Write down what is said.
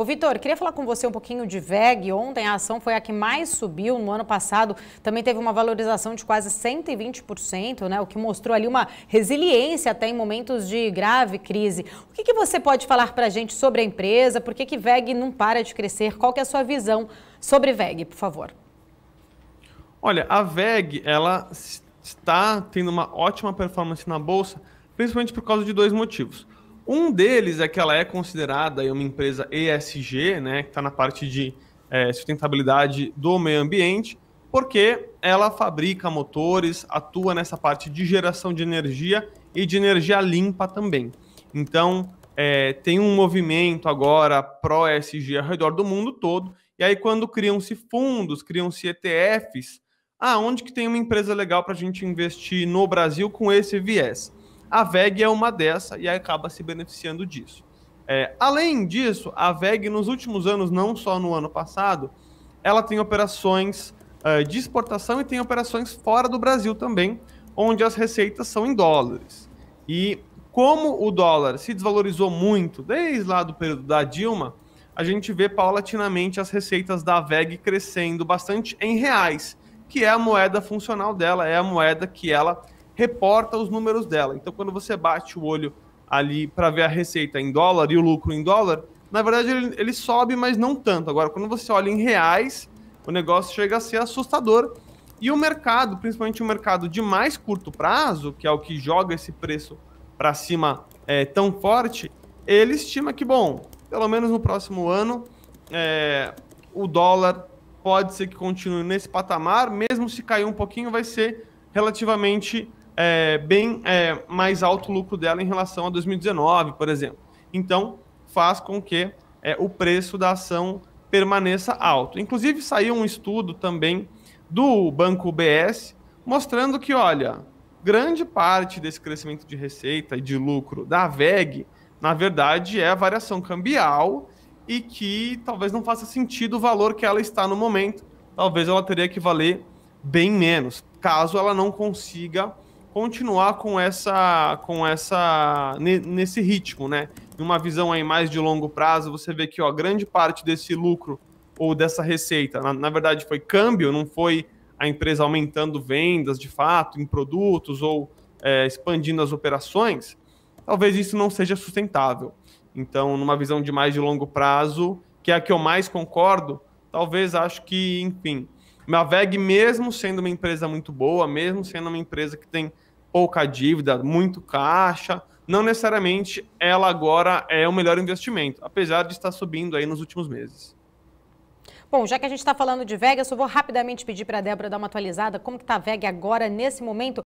Ô, Vitor, queria falar com você um pouquinho de VEG. Ontem a ação foi a que mais subiu no ano passado. Também teve uma valorização de quase 120%, né? O que mostrou ali uma resiliência até em momentos de grave crise. O que, que você pode falar para a gente sobre a empresa? Por que, que VEG não para de crescer? Qual que é a sua visão sobre VEG, por favor? Olha, a VEG, ela está tendo uma ótima performance na Bolsa, principalmente por causa de dois motivos. Um deles é que ela é considerada uma empresa ESG, né, que está na parte de é, sustentabilidade do meio ambiente, porque ela fabrica motores, atua nessa parte de geração de energia e de energia limpa também. Então, é, tem um movimento agora pró-ESG ao redor do mundo todo, e aí quando criam-se fundos, criam-se ETFs, ah, onde que tem uma empresa legal para a gente investir no Brasil com esse viés? A VEG é uma dessa e acaba se beneficiando disso. É, além disso, a VEG nos últimos anos, não só no ano passado, ela tem operações uh, de exportação e tem operações fora do Brasil também, onde as receitas são em dólares. E como o dólar se desvalorizou muito desde lá do período da Dilma, a gente vê paulatinamente as receitas da VEG crescendo bastante em reais, que é a moeda funcional dela, é a moeda que ela reporta os números dela. Então, quando você bate o olho ali para ver a receita em dólar e o lucro em dólar, na verdade ele, ele sobe, mas não tanto. Agora, quando você olha em reais, o negócio chega a ser assustador. E o mercado, principalmente o mercado de mais curto prazo, que é o que joga esse preço para cima é, tão forte, ele estima que, bom, pelo menos no próximo ano, é, o dólar pode ser que continue nesse patamar, mesmo se cair um pouquinho, vai ser relativamente é, bem é, mais alto o lucro dela em relação a 2019, por exemplo. Então, faz com que é, o preço da ação permaneça alto. Inclusive, saiu um estudo também do Banco BS mostrando que, olha, grande parte desse crescimento de receita e de lucro da VEG, na verdade, é a variação cambial e que talvez não faça sentido o valor que ela está no momento. Talvez ela teria que valer bem menos, caso ela não consiga continuar com essa com essa nesse ritmo, né? Numa visão aí mais de longo prazo, você vê que ó, grande parte desse lucro ou dessa receita, na, na verdade foi câmbio, não foi a empresa aumentando vendas de fato em produtos ou é, expandindo as operações, talvez isso não seja sustentável. Então, numa visão de mais de longo prazo, que é a que eu mais concordo, talvez acho que, enfim, a VEG, mesmo sendo uma empresa muito boa, mesmo sendo uma empresa que tem pouca dívida, muito caixa, não necessariamente ela agora é o melhor investimento, apesar de estar subindo aí nos últimos meses. Bom, já que a gente está falando de VEG, eu só vou rapidamente pedir para a Débora dar uma atualizada. Como que está a VEG agora, nesse momento?